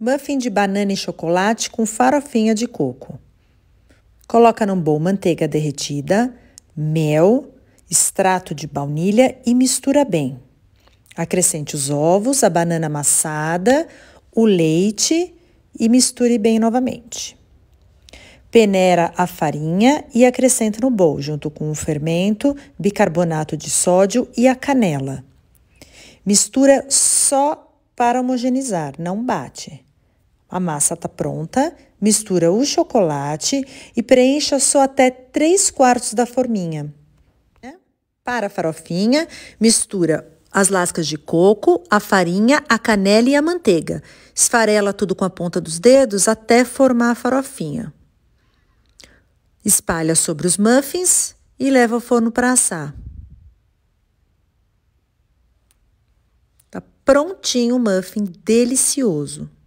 Muffin de banana e chocolate com farofinha de coco. Coloca num bowl manteiga derretida, mel, extrato de baunilha e mistura bem. Acrescente os ovos, a banana amassada, o leite e misture bem novamente. Peneira a farinha e acrescenta no bowl, junto com o fermento, bicarbonato de sódio e a canela. Mistura só para homogenizar, não bate. A massa está pronta, mistura o chocolate e preencha só até 3 quartos da forminha. Né? Para a farofinha, mistura as lascas de coco, a farinha, a canela e a manteiga. Esfarela tudo com a ponta dos dedos até formar a farofinha. Espalha sobre os muffins e leva ao forno para assar. Tá prontinho o muffin delicioso.